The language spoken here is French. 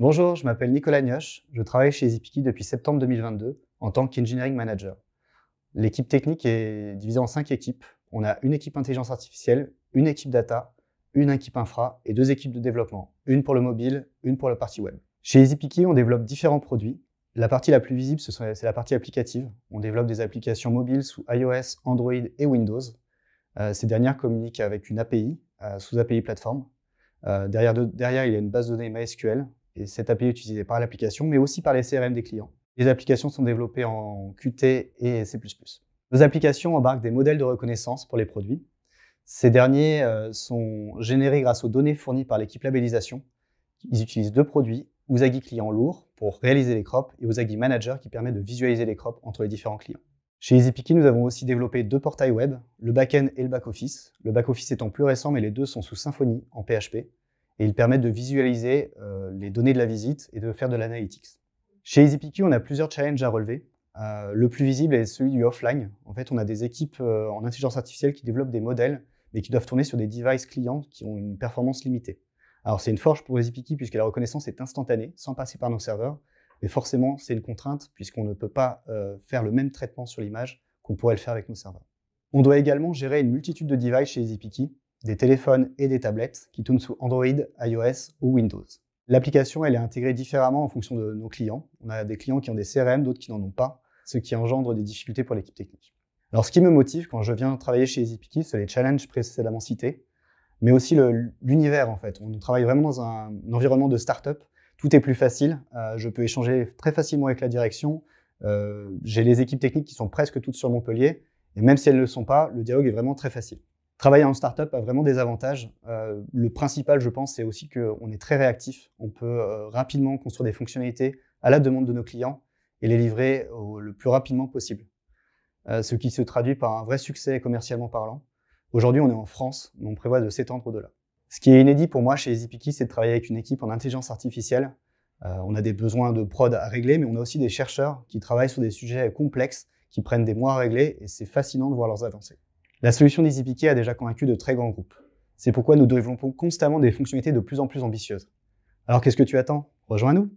Bonjour, je m'appelle Nicolas Nioche, je travaille chez Zipiki depuis septembre 2022 en tant qu'engineering manager. L'équipe technique est divisée en cinq équipes. On a une équipe intelligence artificielle, une équipe data, une équipe infra et deux équipes de développement, une pour le mobile, une pour la partie web. Chez Easypiki, on développe différents produits. La partie la plus visible, c'est la partie applicative. On développe des applications mobiles sous iOS, Android et Windows. Euh, ces dernières communiquent avec une API, euh, sous API Platform. Euh, derrière, derrière, il y a une base de données MySQL et cette API est utilisée par l'application, mais aussi par les CRM des clients. Les applications sont développées en Qt et C++. Nos applications embarquent des modèles de reconnaissance pour les produits. Ces derniers euh, sont générés grâce aux données fournies par l'équipe labellisation. Ils utilisent deux produits, Usagi client lourd pour réaliser les crops et Usagi manager qui permet de visualiser les crops entre les différents clients. Chez EasyPicky, nous avons aussi développé deux portails web, le back-end et le back-office. Le back-office étant plus récent, mais les deux sont sous Symfony en PHP et ils permettent de visualiser euh, les données de la visite et de faire de l'analytics. Chez Easypiki, on a plusieurs challenges à relever. Euh, le plus visible est celui du offline. En fait, on a des équipes euh, en intelligence artificielle qui développent des modèles, mais qui doivent tourner sur des devices clients qui ont une performance limitée. Alors, c'est une forge pour Easypiki puisque la reconnaissance est instantanée, sans passer par nos serveurs, mais forcément, c'est une contrainte puisqu'on ne peut pas faire le même traitement sur l'image qu'on pourrait le faire avec nos serveurs. On doit également gérer une multitude de devices chez Easypiki des téléphones et des tablettes qui tournent sous Android, iOS ou Windows. L'application, elle est intégrée différemment en fonction de nos clients. On a des clients qui ont des CRM, d'autres qui n'en ont pas, ce qui engendre des difficultés pour l'équipe technique. Alors, ce qui me motive quand je viens travailler chez EasyPiki, c'est les challenges précédemment cités, mais aussi l'univers, en fait. On travaille vraiment dans un, environnement de start-up. Tout est plus facile. Euh, je peux échanger très facilement avec la direction. Euh, j'ai les équipes techniques qui sont presque toutes sur Montpellier. Et même si elles ne le sont pas, le dialogue est vraiment très facile. Travailler en startup a vraiment des avantages. Euh, le principal, je pense, c'est aussi qu'on est très réactif. On peut euh, rapidement construire des fonctionnalités à la demande de nos clients et les livrer le plus rapidement possible. Euh, ce qui se traduit par un vrai succès commercialement parlant. Aujourd'hui, on est en France, mais on prévoit de s'étendre au-delà. Ce qui est inédit pour moi chez EasyPiki, c'est de travailler avec une équipe en intelligence artificielle. on a des besoins de prod à régler, mais on a aussi des chercheurs qui travaillent sur des sujets complexes qui prennent des mois à régler et c'est fascinant de voir leurs avancées. La solution d'EasyPK a déjà convaincu de très grands groupes. C'est pourquoi nous développons constamment des fonctionnalités de plus en plus ambitieuses. Alors qu'est-ce que tu attends Rejoins-nous